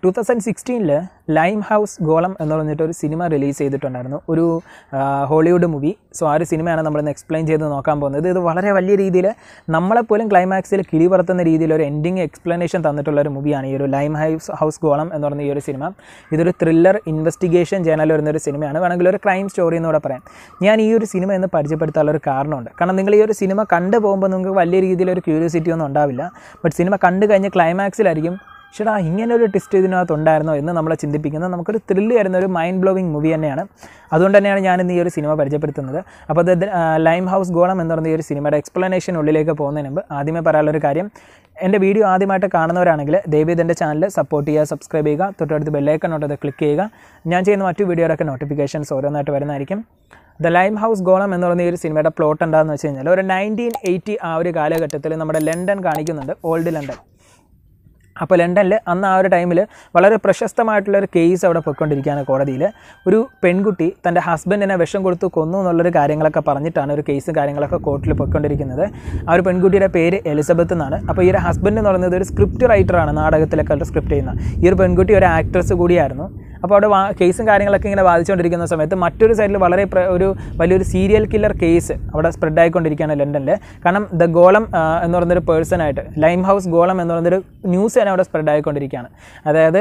to thousand സിക്സ്റ്റീനിൽ Limehouse Golem എന്ന് പറഞ്ഞിട്ട് ഒരു സിനിമ റിലീസ് ചെയ്തിട്ടുണ്ടായിരുന്നു ഒരു ഹോളിവുഡ് മൂവി സോ ആ ഒരു സിനിമയാണ് നമ്മളിന്ന് എക്സ്പ്ലെയിൻ ചെയ്ത് നോക്കാൻ പോകുന്നത് ഇത് വളരെ വലിയ രീതിയിൽ നമ്മളെപ്പോലും ക്ലൈമാക്സിൽ കിളി പറത്തുന്ന രീതിയിൽ ഒരു എൻഡിങ് എക്സ്പ്ലനേഷൻ തന്നിട്ടുള്ള ഒരു മൂവിയാണ് ഈ ഒരു ലൈം ഹൗസ് ഹൗസ് ഗോളം എന്ന് പറഞ്ഞ ഈ ഒരു സിനിമ ഇതൊരു ത്രില്ലർ ഇൻവെസ്റ്റിഗേഷൻ ജേണൽ വരുന്ന ഒരു സിനിമയാണ് വേണമെങ്കിൽ ഒരു ക്രൈം സ്റ്റോറി എന്നൂടെ പറയാം ഞാൻ ഈ ഒരു സിനിമ എന്ന് പരിചയപ്പെടുത്താനുള്ള ഒരു കാരണമുണ്ട് കാരണം നിങ്ങൾ ഈ ഒരു സിനിമ കണ്ടു പോകുമ്പോൾ നിങ്ങൾക്ക് വലിയ രീതിയിലൊരു ക്യൂരിയോസിറ്റി ഒന്നും ഉണ്ടാവില്ല ബട്ട് സിനിമ കണ്ടു കഴിഞ്ഞ് ക്ലൈമാക്സിലായിരിക്കും ഷടാ ഇങ്ങനെ ഒരു ട്വിസ്റ്റ് ഇതിനകത്ത് ഉണ്ടായിരുന്നോ എന്ന് നമ്മളെ ചിന്തിപ്പിക്കുന്ന നമുക്കൊരു ത്രില്ല് തരുന്ന ഒരു മൈൻഡ് ബ്ലോവിങ് മൂവി തന്നെയാണ് അതുകൊണ്ട് തന്നെയാണ് ഞാൻ ഇന്ന് ഈ ഒരു സിനിമ പരിചയപ്പെടുത്തുന്നത് അപ്പോൾ അത് ലൈം ഹൗസ് ഗോളം എന്ന് പറയുന്ന ഈ ഒരു സിനിമയുടെ എക്സ്പ്ലനേഷൻ ഉള്ളിലേക്ക് പോകുന്നതിന് മുമ്പ് ആദ്യമേ ഒരു കാര്യം എൻ്റെ വീഡിയോ ആദ്യമായിട്ട് കാണുന്നവരാണെങ്കിൽ ദയവീത് ഇതിൻ്റെ ചാനൽ സപ്പോർട്ട് ചെയ്യുക സബ്സ്ക്രൈബ് ചെയ്യുക തൊട്ടടുത്ത് ബെല്ലൈക്കൺ അത് ക്ലിക്ക് ചെയ്യുക ഞാൻ ചെയ്യുന്ന മറ്റു വീഡിയോയുടെയൊക്കെ നോട്ടിഫിക്കേഷൻസ് ഓരോന്നായിട്ട് വരുന്നതായിരിക്കും ദ ലൈം ഹൗസ് ഗോളം എന്ന് പറയുന്ന ഈ ഒരു സിനിമയുടെ പ്ലോട്ട് എന്താണെന്ന് വെച്ച് കഴിഞ്ഞാൽ ഒരു നയൻറ്റീൻ എയ്റ്റി ആ ഒരു കാലഘട്ടത്തിൽ നമ്മുടെ ലണ്ടൻ കാണിക്കുന്നുണ്ട് ഓൾഡ് ലണ്ടൻ അപ്പോൾ ലണ്ടനിൽ അന്ന് ആ ഒരു ടൈമിൽ വളരെ പ്രശസ്തമായിട്ടുള്ളൊരു കേസ് അവിടെ പൊയ്ക്കൊണ്ടിരിക്കുകയാണ് കോടതിയിൽ ഒരു പെൺകുട്ടി തൻ്റെ ഹസ്ബൻഡിനെ വിഷം കൊടുത്ത് കൊന്നു എന്നുള്ളൊരു കാര്യങ്ങളൊക്കെ പറഞ്ഞിട്ടാണ് ഒരു കേസും കാര്യങ്ങളൊക്കെ കോർട്ടിൽ പൊയ്ക്കൊണ്ടിരിക്കുന്നത് ആ ഒരു പെൺകുട്ടിയുടെ പേര് എലിസബത്ത് എന്നാണ് അപ്പോൾ ഈ ഒരു ഹസ്ബൻഡ് എന്ന് പറയുന്നത് ഒരു സ്ക്രിപ്റ്റ് റൈറ്ററാണ് നാടകത്തിലൊക്കെ സ്ക്രിപ്റ്റ് ചെയ്യുന്ന ഈ ഒരു പെൺകുട്ടി ഒരു ആക്ട്രസ് കൂടിയായിരുന്നു അപ്പോൾ അവിടെ കേസും കാര്യങ്ങളൊക്കെ ഇങ്ങനെ ബാധിച്ചുകൊണ്ടിരിക്കുന്ന സമയത്ത് മറ്റൊരു സൈഡിൽ വളരെ ഒരു വലിയൊരു സീരിയൽ കില്ലർ കേസ് അവിടെ സ്പ്രെഡ് ആയിക്കൊണ്ടിരിക്കുകയാണ് ലണ്ടനിൽ കാരണം ദ ഗോളം എന്ന് പറയുന്നൊരു പേഴ്സണായിട്ട് ലൈം ഹൗസ് ഗോളം എന്ന് പറയുന്നൊരു ന്യൂസ് തന്നെ അവിടെ സ്പ്രെഡ് ആയിക്കൊണ്ടിരിക്കുകയാണ് അതായത്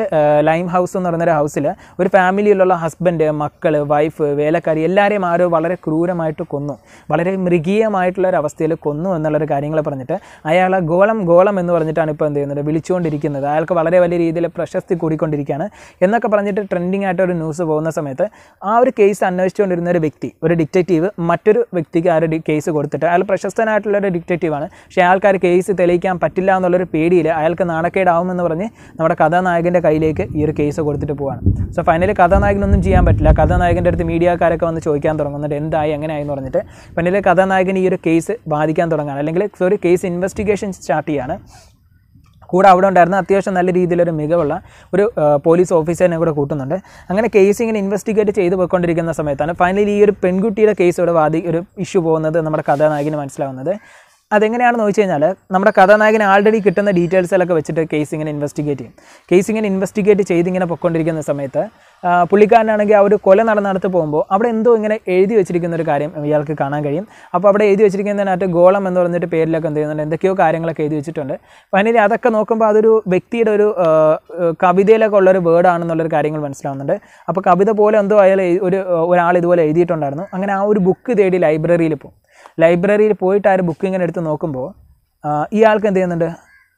ലൈം ഹൗസ് എന്ന് പറയുന്നൊരു ഹൗസിൽ ഒരു ഫാമിലിയിലുള്ള ഹസ്ബൻഡ് മക്കൾ വൈഫ് വേലക്കാരി എല്ലാവരെയും ആരോ വളരെ ക്രൂരമായിട്ട് കൊന്നു വളരെ മൃഗീയമായിട്ടുള്ള ഒരു അവസ്ഥയിൽ കൊന്നു എന്നുള്ളൊരു കാര്യങ്ങൾ പറഞ്ഞിട്ട് അയാൾ ഗോളം ഗോളം എന്ന് പറഞ്ഞിട്ടാണ് ഇപ്പോൾ എന്ത് ചെയ്യുന്നത് വിളിച്ചുകൊണ്ടിരിക്കുന്നത് അയാൾക്ക് വളരെ വലിയ രീതിയിൽ പ്രശസ്തി കൂടിക്കൊണ്ടിരിക്കുകയാണ് എന്നൊക്കെ പറഞ്ഞിട്ട് ട്രെൻഡിങ് ആയിട്ട് ഒരു ന്യൂസ് പോകുന്ന സമയത്ത് ആ ഒരു കേസ് അന്വേഷിച്ചുകൊണ്ടിരുന്ന ഒരു വ്യക്തി ഒരു ഡിറ്റക്റ്റീവ് മറ്റൊരു വ്യക്തിക്ക് ആ ഒരു കേസ് കൊടുത്തിട്ട് അയാൾ പ്രശസ്തനായിട്ടുള്ള ഒരു ഡിറ്റക്റ്റീവാണ് പക്ഷേ ആൾക്കാർ കേസ് തെളിയിക്കാൻ പറ്റില്ല എന്നുള്ളൊരു പേടിയിൽ അയാൾക്ക് നാണക്കേടാവുമെന്ന് പറഞ്ഞ് നമ്മുടെ കഥാനായകൻ്റെ കയ്യിലേക്ക് ഈ ഒരു കേസ് കൊടുത്തിട്ട് പോവാണ് സോ ഫൈനലി കഥാനായകനൊന്നും ചെയ്യാൻ പറ്റില്ല കഥാനായകൻ്റെ അടുത്ത് മീഡിയക്കാരൊക്കെ വന്ന് ചോദിക്കാൻ തുടങ്ങുന്നുണ്ട് എന്തായി എങ്ങനെയായി എന്ന് പറഞ്ഞിട്ട് ഫൈനലി കഥാനായകൻ ഈ ഒരു കേസ് ബാധിക്കാൻ തുടങ്ങുകയാണ് അല്ലെങ്കിൽ സോറി കേസ് ഇൻവെസ്റ്റിഗേഷൻ സ്റ്റാർട്ട് ചെയ്യാണ് കൂടെ അവിടെ ഉണ്ടായിരുന്ന അത്യാവശ്യം നല്ല രീതിയിലൊരു മികവുള്ള ഒരു പോലീസ് ഓഫീസറിനെ കൂടെ കൂട്ടുന്നുണ്ട് അങ്ങനെ കേസ് ഇങ്ങനെ ഇൻവെസ്റ്റിഗേറ്റ് ചെയ്ത് പോയിക്കൊണ്ടിരിക്കുന്ന സമയത്താണ് ഫൈനലി ഈ ഒരു പെൺകുട്ടിയുടെ കേസ് ഇവിടെ വാദി ഒരു ഇഷ്യൂ പോകുന്നത് നമ്മുടെ കഥാനായകന് മനസ്സിലാവുന്നത് അതെങ്ങനെയാണെന്ന് ചോദിച്ചു കഴിഞ്ഞാൽ നമ്മുടെ കഥാനായകൻ ആൾറെഡി കിട്ടുന്ന ഡീറ്റെയിൽസിലൊക്കെ വെച്ചിട്ട് കേസ് ഇങ്ങനെ ഇൻവെസ്റ്റിഗേറ്റ് ചെയ്യും കേസ് ഇങ്ങനെ ഇൻവെസ്റ്റിഗേറ്റ് ചെയ്ത് ഇങ്ങനെ പൊയ്ക്കൊണ്ടിരിക്കുന്ന സമയത്ത് പുള്ളിക്കാരനാണെങ്കിൽ ആ ഒരു കൊല നടന്നിടത്ത് പോകുമ്പോൾ അവിടെ എന്തോ ഇങ്ങനെ എഴുതി വെച്ചിരിക്കുന്ന ഒരു കാര്യം ഇയാൾക്ക് കാണാൻ കഴിയും അപ്പോൾ അവിടെ എഴുതി വെച്ചിരിക്കുന്നതിനകത്ത് ഗോളം എന്ന് പറഞ്ഞിട്ട് പേരിലൊക്കെ എന്ത് ചെയ്യുന്നുണ്ട് എന്തൊക്കെയോ കാര്യങ്ങളൊക്കെ എഴുതി വെച്ചിട്ടുണ്ട് ഫൈനലി അതൊക്കെ നോക്കുമ്പോൾ അതൊരു വ്യക്തിയുടെ ഒരു കവിതയിലൊക്കെ ഉള്ളൊരു വേർഡാണെന്നുള്ളൊരു കാര്യങ്ങൾ മനസ്സിലാവുന്നുണ്ട് അപ്പോൾ കവിത പോലെ എന്തോ അയാൾ ഒരു ഒരാൾ ഇതുപോലെ എഴുതിയിട്ടുണ്ടായിരുന്നു അങ്ങനെ ആ ഒരു ബുക്ക് തേടി ലൈബ്രറിയിൽ പോകും ലൈബ്രറിയിൽ പോയിട്ട് ആ ഒരു ബുക്ക് ഇങ്ങനെ എടുത്ത് നോക്കുമ്പോൾ ഇയാൾക്ക് എന്ത് ചെയ്യുന്നുണ്ട്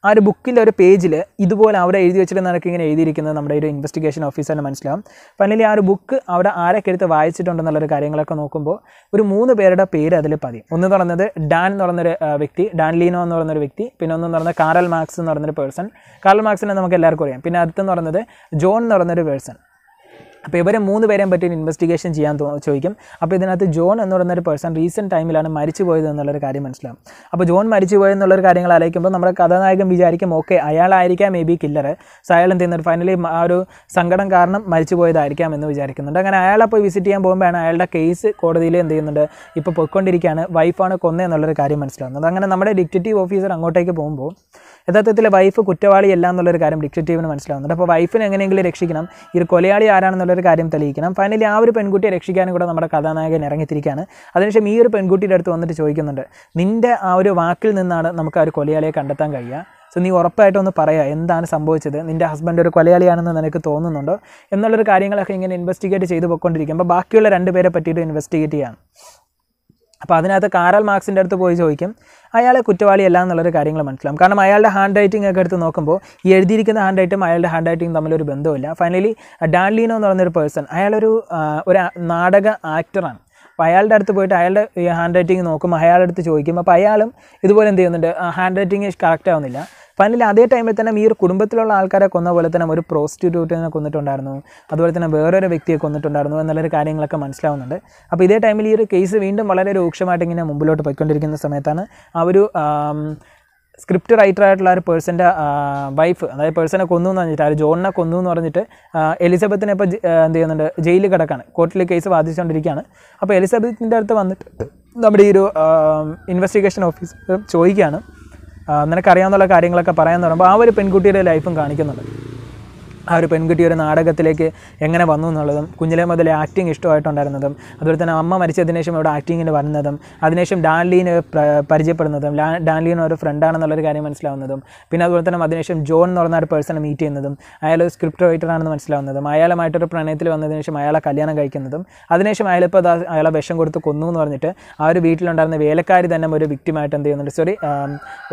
ആ ഒരു ബുക്കിൻ്റെ ഒരു പേജിൽ ഇതുപോലെ അവിടെ എഴുതി നിനക്ക് ഇങ്ങനെ എഴുതിയിരിക്കുന്നത് നമ്മുടെ ഒരു ഇൻവെസ്റ്റിഗേഷൻ ഓഫീസറിന് മനസ്സിലാവും ഫൈനലി ആ ഒരു ബുക്ക് അവിടെ ആരൊക്കെ എടുത്ത് വായിച്ചിട്ടുണ്ടെന്നുള്ളൊരു കാര്യങ്ങളൊക്കെ നോക്കുമ്പോൾ ഒരു മൂന്ന് പേരുടെ പേര് അതിൽ പതി ഒന്ന് തുറന്നത് ഡാൻ എന്ന് പറഞ്ഞൊരു വ്യക്തി ഡാൻ ലീനോ എന്ന് പറഞ്ഞൊരു വ്യക്തി പിന്നെ ഒന്ന് പറഞ്ഞത് കാറൽ മാർക്സ് എന്ന് പറഞ്ഞൊരു പേഴ്സൺ കാറൽ മാർക്സിനെ നമുക്ക് എല്ലാവർക്കും അറിയാം പിന്നെ അടുത്തെന്ന് പറഞ്ഞത് ജോൺ എന്ന് പറഞ്ഞൊരു പേഴ്സൺ അപ്പോൾ ഇവരെ മൂന്ന് പേരെയും പറ്റി ഇൻവെസ്റ്റിഗേഷൻ ചെയ്യാൻ ചോദിക്കും അപ്പോൾ ഇതിനകത്ത് ജോൺ എന്ന് പറയുന്ന ഒരു പേഴ്സൺ റീസെൻറ്റ് ടൈമിലാണ് മരിച്ചു പോയത് എന്നുള്ളൊരു കാര്യം മനസ്സിലാവും അപ്പോൾ ജോൺ മരിച്ചു പോയത് എന്നുള്ളൊരു കാര്യങ്ങൾ ആലോചിക്കുമ്പോൾ നമ്മുടെ കഥാനായകൻ വിചാരിക്കും ഓക്കെ അയാളായിരിക്കാം മേ ബി കില്ലർ സോ അയാൾ എന്ത് ഫൈനലി ആ ഒരു സങ്കടം കാരണം മരിച്ചു പോയതായിരിക്കാം എന്ന് വിചാരിക്കുന്നുണ്ട് അങ്ങനെ അയാളെ പോയി വിസിറ്റ് ചെയ്യാൻ പോകുമ്പോഴാണ് അയാളുടെ കേസ് കോടതിയിൽ എന്ത് ചെയ്യുന്നുണ്ട് ഇപ്പോൾ പൊയ്ക്കൊണ്ടിരിക്കുകയാണ് വൈഫാണ് എന്നുള്ളൊരു കാര്യം മനസ്സിലാവുന്നത് അങ്ങനെ നമ്മുടെ ഡിക്റ്റേറ്റീവ് ഓഫീസർ അങ്ങോട്ടേക്ക് പോകുമ്പോൾ യഥാർത്ഥത്തിൽ വൈഫ് കുറ്റവാളിയല്ല എന്നുള്ളൊരു കാര്യം ഡിക്റ്റേറ്റീവിന് മനസ്സിലാവുന്നുണ്ട് അപ്പോൾ വൈഫിനെ എങ്ങനെയെങ്കിലും രക്ഷിക്കണം ഈ കൊലയാളി ആരാണെന്നുള്ളൊരു കാര്യം തെളിയിക്കണം ഫൈനലി ആ ഒരു പെൺകുട്ടിയെ രക്ഷിക്കാനും കൂടെ നമ്മുടെ കഥാനായകൻ ഇറങ്ങിത്തിരിക്കുകയാണ് അതിനുശേഷം ഈ ഒരു പെൺകുട്ടിയുടെ അടുത്ത് വന്നിട്ട് ചോദിക്കുന്നുണ്ട് നിൻ്റെ ആ ഒരു വാക്കിൽ നിന്നാണ് നമുക്ക് ആ ഒരു കൊലയാളിയെ കണ്ടെത്താൻ കഴിയുക സോ നീ ഉറപ്പായിട്ട് ഒന്ന് പറയുക എന്താണ് സംഭവിച്ചത് നിൻ്റെ ഹസ്ബൻഡ് ഒരു കൊലയാളിയാണെന്ന് നിനക്ക് തോന്നുന്നുണ്ടോ എന്നുള്ളൊരു കാര്യങ്ങളൊക്കെ ഇങ്ങനെ ഇൻവെസ്റ്റിഗേറ്റ് ചെയ്ത് പോയിക്കൊണ്ടിരിക്കുമ്പോൾ ബാക്കിയുള്ള രണ്ട് പേരെ പറ്റിയിട്ട് ഇൻവെസ്റ്റിഗേറ്റ് ചെയ്യാം അപ്പോൾ അതിനകത്ത് കാരൽ മാർക്സിൻ്റെ അടുത്ത് പോയി ചോദിക്കും അയാളെ കുറ്റവാളിയല്ല എന്നുള്ളൊരു കാര്യങ്ങൾ മനസ്സിലാവും കാരണം അയാളുടെ ഹാൻഡ് റൈറ്റിംഗ് ഒക്കെ എടുത്ത് നോക്കുമ്പോൾ ഈ എഴുതിയിരിക്കുന്ന ഹാൻഡ് റൈറ്റും അയാളുടെ ഹാൻഡ് റൈറ്റിംഗ് തമ്മിലൊരു ബന്ധമില്ല ഫൈനലി ഡാൻലീനോ എന്ന് പറയുന്നൊരു പേഴ്സൺ അയാളൊരു ഒരു നാടക ആക്ടറാണ് അപ്പോൾ അയാളുടെ അടുത്ത് പോയിട്ട് അയാളുടെ ഹാൻഡ് റൈറ്റിംഗ് നോക്കും അയാളുടെ അടുത്ത് ചോദിക്കും അപ്പോൾ അയാളും ഇതുപോലെ എന്ത് ചെയ്യുന്നുണ്ട് ഹാൻഡ് റൈറ്റിംഗ് കറക്റ്റ് ആവുന്നില്ല ഫൈനലി അതേ ടൈമിൽ തന്നെ ഈ ഒരു കുടുംബത്തിലുള്ള ആൾക്കാരെ കൊന്ന പോലെ തന്നെ ഒരു പ്രോസ്റ്റിറ്റ്യൂട്ടിനെ കൊന്നിട്ടുണ്ടായിരുന്നു അതുപോലെ തന്നെ വേറൊരു വ്യക്തിയെ കൊന്നിട്ടുണ്ടായിരുന്നു എന്നുള്ളൊരു കാര്യങ്ങളൊക്കെ മനസ്സിലാവുന്നുണ്ട് അപ്പോൾ ഇതേ ടൈമിൽ ഈ ഒരു കേസ് വീണ്ടും വളരെ രൂക്ഷമായിട്ട് ഇങ്ങനെ മുമ്പിലോട്ട് പോയിക്കൊണ്ടിരിക്കുന്ന സമയത്താണ് ആ ഒരു സ്ക്രിപ്റ്റ് റൈറ്റർ ആയിട്ടുള്ള ഒരു പേഴ്സൻ്റെ വൈഫ് അതായത് പേഴ്സനെ കൊന്നു എന്ന് പറഞ്ഞിട്ട് ആ ജോണിനെ കൊന്നു എന്ന് പറഞ്ഞിട്ട് എലിസബത്തിനെ ഇപ്പോൾ എന്ത് ചെയ്യുന്നുണ്ട് ജയിലിൽ കിടക്കാണ് കോർട്ടിൽ കേസ് വാദിച്ചുകൊണ്ടിരിക്കുകയാണ് അപ്പോൾ എലിസബത്തിൻ്റെ അടുത്ത് വന്നിട്ട് നമ്മുടെ ഈ ഒരു ഇൻവെസ്റ്റിഗേഷൻ ഓഫീസർ ചോദിക്കുകയാണ് നിനക്കറിയാവുന്ന കാര്യങ്ങളൊക്കെ പറയാൻ പറയുമ്പോൾ ആ ഒരു പെൺകുട്ടിയുടെ ലൈഫും കാണിക്കുന്നുണ്ട് ആ ഒരു പെൺകുട്ടി ഒരു നാടകത്തിലേക്ക് എങ്ങനെ വന്നു എന്നുള്ളതും കുഞ്ഞിലെ മുതൽ ആക്ടിങ് ഇഷ്ടമായിട്ടുണ്ടായിരുന്നതും അതുപോലെ തന്നെ അമ്മ മരിച്ചതിന് ശേഷം അവിടെ ആക്ടിങ്ങിന് വന്നതും അതിനുശേഷം ഡാൻലീന് പരിചയപ്പെടുന്നതും ഡാൻലീൻ ഒരു ഫ്രണ്ടാണെന്നുള്ളൊരു കാര്യം മനസ്സിലാവുന്നതും പിന്നെ അതുപോലെ തന്നെ അതിനുശേഷം ജോൺ എന്ന് പറഞ്ഞ ഒരു പേഴ്സണെ മീറ്റ് ചെയ്യുന്നതും അയാൾ സ്ക്രിപ്റ്റ് റൈറ്റർ ആണെന്ന് മനസ്സിലാവുന്നതും അയാളുമായിട്ടൊരു പ്രണയത്തിൽ വന്നതിന് ശേഷം അയാളെ കല്യാണം കഴിക്കുന്നതും അതിനുശേഷം അയാളിപ്പോൾ അത് അയാളെ വിഷം കൊടുത്ത് കൊന്നു എന്ന് പറഞ്ഞിട്ട് ആ ഒരു വീട്ടിലുണ്ടായിരുന്ന വേലക്കാരി തന്നെ ഒരു വിക്ടിമായിട്ട് എന്ത് ചെയ്യുന്നുണ്ട് സോറി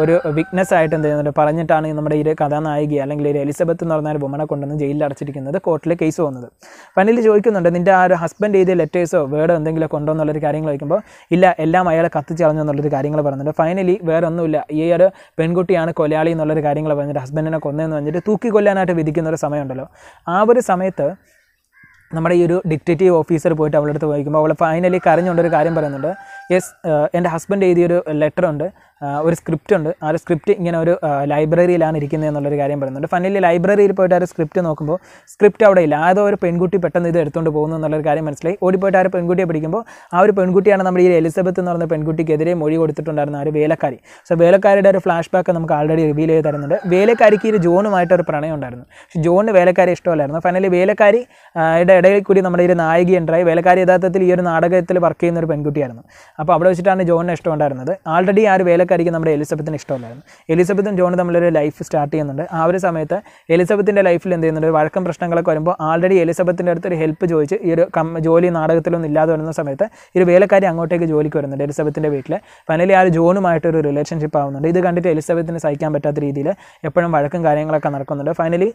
ഒരു വിക്നെസ് ആയിട്ട് എന്ത് ചെയ്യുന്നുണ്ട് പറഞ്ഞിട്ടാണ് നമ്മുടെ ഈ കഥാനായിക അല്ലെങ്കിൽ ഒരു എലിസബത്ത് എന്ന് പറഞ്ഞ ഒരു ബൊമ്മനെ കൊണ്ട് കൊണ്ടുവന്ന് ജയിലിൽ അടച്ചിരിക്കുന്നത് കോർട്ടിലെ കേസ് വന്നത് പനിൽ ചോദിക്കുന്നുണ്ട് നിൻ്റെ ആ ഒരു ഹസ്ബൻഡ് എഴുതിയ ലെറ്റേഴ്സോ വേർഡോ എന്തെങ്കിലും ഉണ്ടോ എന്നുള്ളൊരു കാര്യങ്ങൾ ചോദിക്കുമ്പോൾ ഇല്ല എല്ലാം അയാളെ കത്തിച്ചറിഞ്ഞു എന്നുള്ളൊരു കാര്യങ്ങൾ പറഞ്ഞിട്ട് ഫൈനലി വേറെ ഒന്നുമില്ല ഈ ഒരു പെൺകുട്ടിയാണ് കൊലയാളി എന്നുള്ളൊരു കാര്യങ്ങൾ പറഞ്ഞിട്ട് ഹസ്ബൻഡിനെ കൊന്നതെന്ന് പറഞ്ഞിട്ട് തൂക്കി കൊല്ലാനായിട്ട് വിധിക്കുന്ന ഒരു സമയമുണ്ടല്ലോ ആ ഒരു സമയത്ത് നമ്മുടെ ഈ ഒരു ഡിക്റ്റേറ്റീവ് ഓഫീസർ പോയിട്ട് അവളുടെ അടുത്ത് ചോദിക്കുമ്പോൾ അവൾ ഫൈനലി കരഞ്ഞുകൊണ്ടൊരു കാര്യം പറയുന്നുണ്ട് യെസ് എൻ്റെ ഹസ്ബൻഡ് എഴുതിയൊരു ലെറ്റർ ഉണ്ട് ഒരു സ്ക്രിപ്റ്റ് ഉണ്ട് ആ ഒരു സ്ക്രിപ്റ്റ് ഇങ്ങനെ ഒരു ലൈബ്രറിയിലാണ് ഇരിക്കുന്നത് എന്നുള്ളൊരു കാര്യം പറയുന്നുണ്ട് ഫൈനലി ലൈബ്രറിയിൽ പോയിട്ട് ആ ഒരു സ്ക്രിപ്റ്റ് നോക്കുമ്പോൾ സ്ക്രിപ്റ്റ് അവിടെ ഇല്ല അതോ ഒരു പെൺകുട്ടി പെട്ടെന്ന് ഇത് എടുത്തുകൊണ്ട് പോകുന്നു എന്നുള്ളൊരു കാര്യം മനസ്സിലായി ഓടിപ്പോയിട്ട് ആ ഒരു പെൺകുട്ടിയെ പിടിക്കുമ്പോൾ ആ ഒരു പെൺകുട്ടിയാണ് നമ്മുടെ ഈ എലിസബത്ത് എന്ന് പറഞ്ഞ പെൺകുട്ടിക്കെതിരെ മൊഴി കൊടുത്തിട്ടുണ്ടായിരുന്ന ആ ഒരു വേലക്കാരി സോ വേലക്കാരിയുടെ ഒരു ഫ്ലാഷ് ബാക്ക് നമുക്ക് ആൾറെഡി റിവീൽ ചെയ്ത് തരുന്നുണ്ട് വേലക്കാരിക്ക് ഒരു ജോണുമായിട്ട് ഒരു പ്രണയം ഉണ്ടായിരുന്നു പക്ഷേ ജോണിന് വേലക്കാരി ഇഷ്ടമല്ലായിരുന്നു ഫൈനലി വേലക്കാരി ഇടയിൽ കൂടി നമ്മുടെ ഈ നായിക ഉണ്ടായി വേലക്കാരി യഥാർത്ഥത്തിൽ ഈ ഒരു നാടകത്തിൽ വർക്ക് ചെയ്യുന്ന ഒരു പെൺകുട്ടിയായിരുന്നു അപ്പോൾ അവിടെ വെച്ചിട്ടാണ് ജോണിന് ഇഷ്ടമുണ്ടായിരുന്നത് ആൾറെഡി ആ ഒരു വേലക്കാരി ആൾക്കാർക്ക് നമ്മുടെ എലിസബത്തിന് ഇഷ്ടമല്ലായിരുന്നു എലിസബത്തും ജോണും തമ്മിലൊരു ലൈഫ് സ്റ്റാർട്ട് ചെയ്യുന്നുണ്ട് ആ ഒരു സമയത്ത് എലിസബത്തിൻ്റെ ലൈഫിൽ എന്ത് ചെയ്യുന്നുണ്ട് വഴക്കം പ്രശ്നങ്ങളൊക്കെ വരുമ്പോൾ ആൾറെഡി എലിസബത്തിൻ്റെ അടുത്ത് ഒരു ഹെൽപ്പ് ചോദിച്ച് ഈ ഒരു കം ജോലി നാടകത്തിലൊന്നും ഇല്ലാതെ വരുന്ന സമയത്ത് ഒരു വേലക്കാരി അങ്ങോട്ടേക്ക് ജോലിക്ക് വരുന്നുണ്ട് എലിസബത്തിൻ്റെ വീട്ടിൽ ഫൈനലി ആ ഒരു ജോണുമായിട്ടൊരു റിലേഷൻഷിപ്പ് ആവുന്നുണ്ട് ഇത് കണ്ടിട്ട് എലിസബത്തിന് സഹിക്കാൻ പറ്റാത്ത രീതിയിൽ എപ്പോഴും വഴക്കും കാര്യങ്ങളൊക്കെ നടക്കുന്നുണ്ട് ഫൈനലി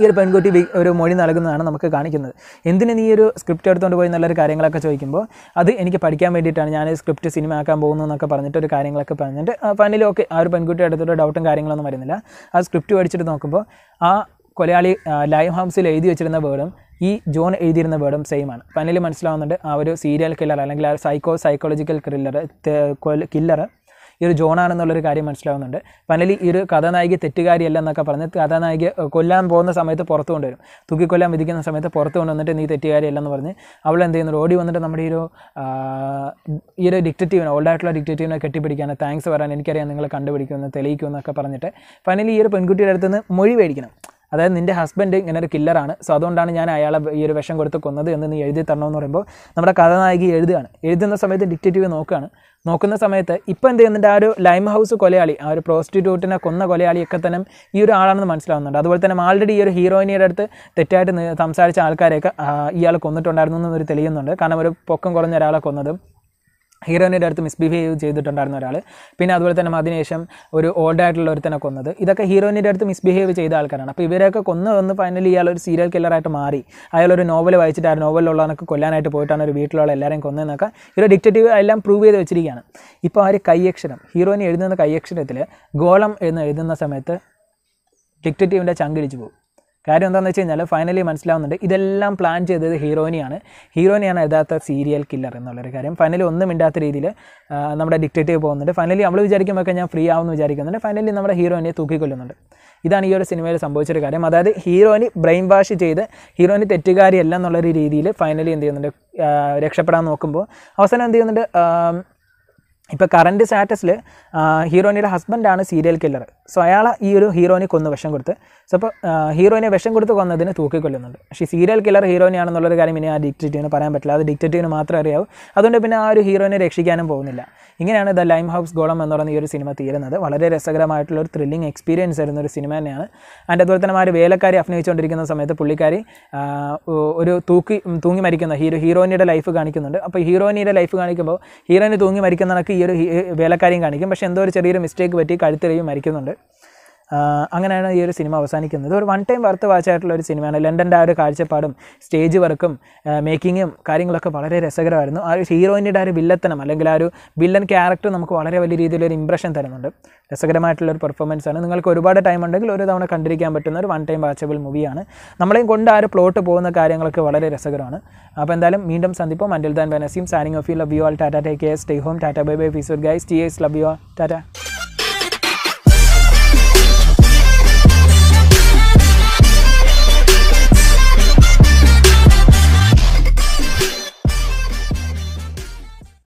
ഈ ഒരു പെൺകുട്ടി ഒരു മൊഴി നൽകുന്നതാണ് നമുക്ക് കാണിക്കുന്നത് എന്തിന് നീ ഒരു സ്ക്രിപ്റ്റ് എടുത്തുകൊണ്ട് പോയി എന്നുള്ളൊരു കാര്യങ്ങളൊക്കെ ചോദിക്കുമ്പോൾ അത് എനിക്ക് പഠിക്കാൻ വേണ്ടിയിട്ടാണ് ഞാൻ സ്ക്രിപ്റ്റ് സിനിമ ആക്കാൻ പോകുന്നു എന്നൊക്കെ പറഞ്ഞിട്ട് ഒരു കാര്യങ്ങളൊക്കെ പറഞ്ഞിട്ട് ഫൈനലി ഓക്കെ ആ ഒരു പെൺകുട്ടി എടുത്തിട്ട് ഡൗട്ടും കാര്യങ്ങളൊന്നും വരുന്നില്ല ആ സ്ക്രിപ്റ്റ് പഠിച്ചിട്ട് നോക്കുമ്പോൾ ആ കൊലയാളി ലൈവ് ഹൗസിൽ എഴുതി വെച്ചിരുന്ന വേർഡും ഈ ജോൺ എഴുതിയിരുന്ന വേർഡും സെയിം ആണ് ഫൈനലി മനസ്സിലാവുന്നുണ്ട് ആ ഒരു സീരിയൽ കില്ലർ അല്ലെങ്കിൽ ആ സൈക്കോ സൈക്കോളജിക്കൽ കില്ലർ കില്ലർ ഈ ഒരു ജോണാണെന്നുള്ളൊരു കാര്യം മനസ്സിലാവുന്നുണ്ട് ഫൈനലി ഈ ഒരു കഥാനായിക തെറ്റുകാരിയല്ല എന്നൊക്കെ പറഞ്ഞ് കഥാനായിക കൊല്ലാൻ പോകുന്ന സമയത്ത് പുറത്തു കൊണ്ടുവരും തൂക്കിക്കൊല്ലാൻ വിധിക്കുന്ന സമയത്ത് പുറത്തു കൊണ്ടുവന്നിട്ട് നീ തെറ്റുകാരിയല്ല എന്ന് പറഞ്ഞ് അവൾ എന്ത് ചെയ്യുന്നു ഓടി വന്നിട്ട് നമ്മുടെ ഈ ഒരു ഈ ഒരു ഡിക്റ്റേറ്റീവിനെ ഓൾഡായിട്ടുള്ള ഡിക്റ്റേറ്റീവിനെ കെട്ടിപ്പിടിക്കാൻ താങ്ക്സ് പറയാൻ എനിക്കറിയാം നിങ്ങളെ കണ്ടുപിടിക്കുമെന്ന് തെളിയിക്കുമെന്നൊക്കെ പറഞ്ഞിട്ട് ഫൈനലി ഈ ഒരു പെൺകുട്ടിയുടെ അടുത്ത് നിന്ന് മൊഴി മേടിക്കണം അതായത് നിൻ്റെ ഹസ്ബൻഡ് ഇങ്ങനെ ഒരു കില്ലറാണ് സോ അതുകൊണ്ടാണ് ഞാൻ അയാളെ ഈ ഒരു വിഷം കൊടുത്ത് കൊന്നത് എന്ന് നീ എഴുതി തരണമെന്ന് പറയുമ്പോൾ നമ്മുടെ കഥാനായികി എഴുതുകയാണ് എഴുതുന്ന സമയത്ത് ഡിക്റ്റേറ്റീവ് നോക്കുകയാണ് നോക്കുന്ന സമയത്ത് ഇപ്പോൾ എന്ത് ചെയ്യുന്നുണ്ട് ആ ഒരു ലൈം ഹൗസ് കൊലയാളി ആ ഒരു പ്രോസ്റ്റിറ്റ്യൂട്ടിനെ കൊന്ന കൊലയാളിയൊക്കെ തന്നെ ഈ ഒരു ആളാണെന്ന് മനസ്സിലാവുന്നുണ്ട് അതുപോലെ തന്നെ ആൾറെഡി ഈ ഒരു ഹീറോയിനിയുടെ അടുത്ത് തെറ്റായിട്ട് സംസാരിച്ച ആൾക്കാരെയൊക്കെ ഇയാൾ കൊന്നിട്ടുണ്ടായിരുന്നു എന്നൊരു തെളിയുന്നുണ്ട് കാരണം ഒരു പൊക്കം കുറഞ്ഞ ഒരാളെ കൊന്നതും ഹീറോയിൻ്റെ അടുത്ത് മിസ്ബിഹേവ് ചെയ്തിട്ടുണ്ടായിരുന്ന ഒരാൾ പിന്നെ അതുപോലെ തന്നെ അതിനുശേഷം ഒരു ഓൾഡ് ആയിട്ടുള്ള ഒരുത്തനെ കൊന്നത് ഇതൊക്കെ ഹീറോയിൻ്റെ അടുത്ത് മിസ്ബിഹേവ് ചെയ്ത ആൾക്കാരാണ് അപ്പോൾ ഇവരെയൊക്കെ കൊന്ന് വന്ന് ഫൈനലി ഇയാൾ ഒരു സീരിയൽ കില്ലറായിട്ട് മാറി അയാളൊരു നോവൽ വായിച്ചിട്ട് ആ നോവലിലുള്ളവനൊക്കെ കൊല്ലാനായിട്ട് പോയിട്ടാണ് ഒരു വീട്ടിലുള്ള എല്ലാവരെയും കൊന്നതെന്നൊക്കെ ഇവരുടെ ഡിക്റ്റേറ്റീവ് എല്ലാം പ്രൂവ് ചെയ്ത് വെച്ചിരിക്കുകയാണ് ഇപ്പോൾ ആ ഒരു കൈയക്ഷരം ഹീറോയിൻ എഴുതുന്ന കൈയക്ഷരത്തിൽ ഗോളം എന്ന് എഴുതുന്ന സമയത്ത് ഡിക്റ്റേറ്റീവിൻ്റെ ചങ്കിടിച്ചു പോകും കാര്യം എന്താണെന്ന് വെച്ച് കഴിഞ്ഞാൽ ഫൈനലി മനസ്സിലാവുന്നുണ്ട് ഇതെല്ലാം പ്ലാൻ ചെയ്തത് ഹീറോയിനിയാണ് ഹീറോനിയാണ് യഥാർത്ഥ സീരിയൽ കില്ലർ എന്നുള്ളൊരു കാര്യം ഫൈനലി ഒന്നും ഇണ്ടാത്ത രീതിയിൽ നമ്മുടെ ഡിക്റ്റേറ്റീവ് പോകുന്നുണ്ട് ഫൈനലി അവൾ വിചാരിക്കുമ്പോൾ ഞാൻ ഫ്രീ ആവുമെന്ന് വിചാരിക്കുന്നുണ്ട് ഫൈനലി നമ്മുടെ ഹീറോയിനെ തൂക്കിക്കൊല്ലുന്നുണ്ട് ഇതാണ് ഈ ഒരു സിനിമയിൽ സംഭവിച്ചൊരു കാര്യം അതായത് ഹീറോയിനി ബ്രെയിൻ വാഷ് ചെയ്ത് ഹീറോയിനി തെറ്റുകാരിയല്ല എന്നുള്ളൊരു രീതിയിൽ ഫൈനലി എന്ത് ചെയ്യുന്നുണ്ട് രക്ഷപ്പെടാൻ നോക്കുമ്പോൾ അവസാനം എന്ത് ചെയ്യുന്നുണ്ട് ഇപ്പോൾ കറണ്ട് സ്റ്റാറ്റസിൽ ഹീറോയിനിയുടെ ഹസ്ബൻഡാണ് സീരിയൽ കില്ലർ സോ അയാൾ ഈ ഒരു ഹീറോയിനെ കൊന്ന് വിഷം കൊടുത്ത് സോ അപ്പോൾ ഹീറോയിനെ വിഷം കൊടുത്ത് കൊന്നതിന് തൂക്കിക്കൊല്ലുന്നുണ്ട് പക്ഷേ സീരിയൽ കില്ലർ ഹീറോയിനാണെന്നുള്ളൊരു കാര്യം ഇനി ആ ഡിക്റ്റേറ്റീവിന് പറയാൻ പറ്റില്ല അത് ഡിക്റ്റേറ്റീവിന് മാത്രമേ അറിയാവൂ അതുകൊണ്ട് പിന്നെ ആ ഒരു ഹീറോയിനെ രക്ഷിക്കാനും പോകുന്നില്ല ഇങ്ങനെയാണ് ദ ലൈം ഹൗസ് ഗോളം എന്ന് പറയുന്ന ഈ ഒരു സിനിമ തീരുന്നത് വളരെ രസകരമായിട്ടുള്ള ഒരു ത്രില്ലിംഗ് എക്സ്പീരിയൻസ് ആയിരുന്ന ഒരു സിനിമ തന്നെയാണ് അതിൻ്റെ അതുപോലെ തന്നെ ആ ഒരു വേലക്കാരി അഭിനയിച്ചുകൊണ്ടിരിക്കുന്ന സമയത്ത് പുള്ളിക്കാരി ഒരു തൂക്കി തൂങ്ങി മരിക്കുന്ന ഹീറോ ഹീറോയിനിയുടെ ലൈഫ് കാണിക്കുന്നുണ്ട് അപ്പോൾ ഹീറോയിനിയുടെ ലൈഫ് കാണിക്കുമ്പോൾ ഹീറോയിന് തൂങ്ങി മരിക്കുന്ന കണക്ക് ഈ ഒരു വേലക്കാരിയും കാണിക്കും പക്ഷേ എന്തോ ഒരു ചെറിയൊരു മിസ്റ്റേക്ക് പറ്റി കഴുത്തിലെയും മരിക്കുന്നുണ്ട് അങ്ങനെയാണ് ഈ ഒരു സിനിമ അവസാനിക്കുന്നത് ഒരു വൺ ടൈം വർത്ത് ആയിട്ടുള്ള ഒരു സിനിമയാണ് ലണ്ടൻ്റെ ആ ഒരു കാഴ്ചപ്പാടും സ്റ്റേജ് വർക്കും മേക്കിങ്ങും കാര്യങ്ങളൊക്കെ വളരെ രസകരമായിരുന്നു ആ ഒരു ഹീറോയിൻ്റെ ആ ഒരു വില്ലത്തനം അല്ലെങ്കിൽ ആ ഒരു വില്ലൻ ക്യാരക്ടർ നമുക്ക് വളരെ വലിയ രീതിയിലൊരു ഇമ്പ്രഷൻ തരുന്നുണ്ട് രസകരമായിട്ടുള്ള ഒരു പെർഫോമൻസ് ആണ് നിങ്ങൾക്ക് ഒരുപാട് ടൈം ഉണ്ടെങ്കിൽ ഒരു തവണ കണ്ടിരിക്കാൻ പറ്റുന്ന ഒരു വൺ ടൈം വാച്ചബിൾ മൂവിയാണ് നമ്മളെയും കൊണ്ട് ആ ഒരു പ്ലോട്ട് പോകുന്ന കാര്യങ്ങളൊക്കെ വളരെ രസകരമാണ് അപ്പോൾ എന്തായാലും വീണ്ടും സന്ദിപ്പം അൻഡിൽ ദാൻ ബനസിയും signing off you love you all tata take care stay home tata bye bye peace guys T S love you all Tata